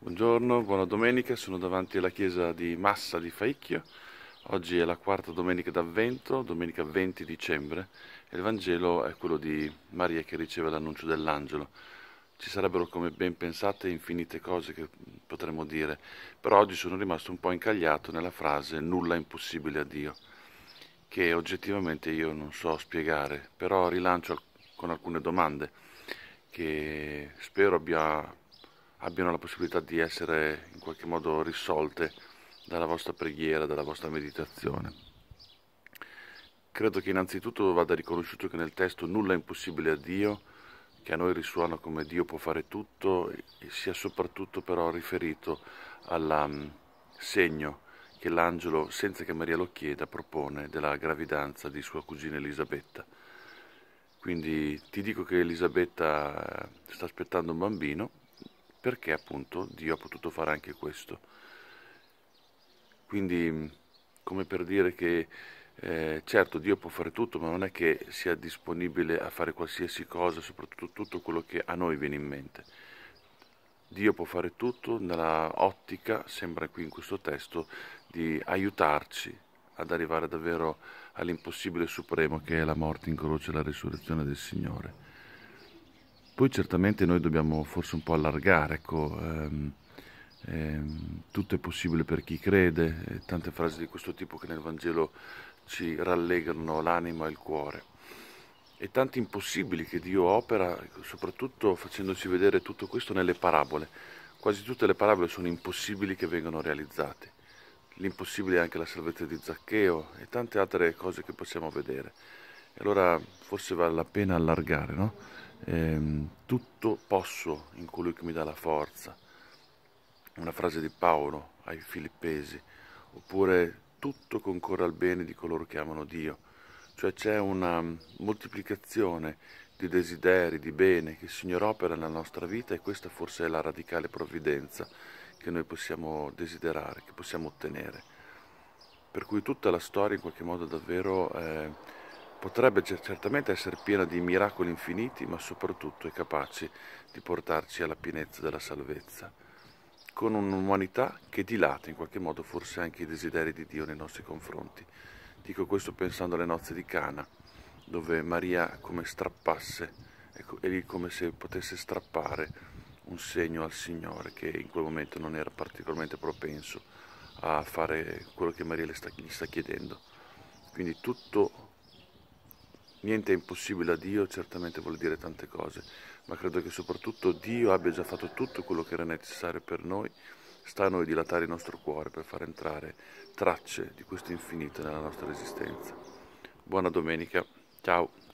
Buongiorno, buona domenica, sono davanti alla chiesa di Massa di Faicchio. Oggi è la quarta domenica d'Avvento, domenica 20 dicembre, e il Vangelo è quello di Maria che riceve l'annuncio dell'angelo. Ci sarebbero, come ben pensate, infinite cose che potremmo dire, però oggi sono rimasto un po' incagliato nella frase nulla è impossibile a Dio, che oggettivamente io non so spiegare, però rilancio con alcune domande che spero abbia abbiano la possibilità di essere in qualche modo risolte dalla vostra preghiera, dalla vostra meditazione. Credo che innanzitutto vada riconosciuto che nel testo nulla è impossibile a Dio, che a noi risuona come Dio può fare tutto, e sia soprattutto però riferito al mm, segno che l'angelo, senza che Maria lo chieda, propone della gravidanza di sua cugina Elisabetta. Quindi ti dico che Elisabetta eh, sta aspettando un bambino perché appunto Dio ha potuto fare anche questo. Quindi come per dire che eh, certo Dio può fare tutto, ma non è che sia disponibile a fare qualsiasi cosa, soprattutto tutto quello che a noi viene in mente. Dio può fare tutto nella ottica, sembra qui in questo testo, di aiutarci ad arrivare davvero all'impossibile supremo che è la morte in croce e la risurrezione del Signore. Poi certamente noi dobbiamo forse un po' allargare, ecco, ehm, ehm, tutto è possibile per chi crede, tante frasi di questo tipo che nel Vangelo ci rallegrano l'anima e il cuore. E tanti impossibili che Dio opera, soprattutto facendoci vedere tutto questo nelle parabole. Quasi tutte le parabole sono impossibili che vengono realizzate. L'impossibile è anche la salvezza di Zaccheo e tante altre cose che possiamo vedere. E allora forse vale la pena allargare, no? ehm, tutto posso in colui che mi dà la forza, una frase di Paolo ai Filippesi, oppure tutto concorre al bene di coloro che amano Dio, cioè c'è una moltiplicazione di desideri, di bene che il Signore opera nella nostra vita e questa forse è la radicale provvidenza che noi possiamo desiderare, che possiamo ottenere. Per cui tutta la storia in qualche modo davvero... Eh, potrebbe certamente essere piena di miracoli infiniti, ma soprattutto è capace di portarci alla pienezza della salvezza, con un'umanità che dilata in qualche modo forse anche i desideri di Dio nei nostri confronti. Dico questo pensando alle nozze di Cana, dove Maria come strappasse, ecco, e lì come se potesse strappare un segno al Signore che in quel momento non era particolarmente propenso a fare quello che Maria gli sta chiedendo. Quindi tutto Niente è impossibile a Dio, certamente vuol dire tante cose, ma credo che soprattutto Dio abbia già fatto tutto quello che era necessario per noi, sta a noi dilatare il nostro cuore per far entrare tracce di questo infinito nella nostra esistenza. Buona domenica, ciao!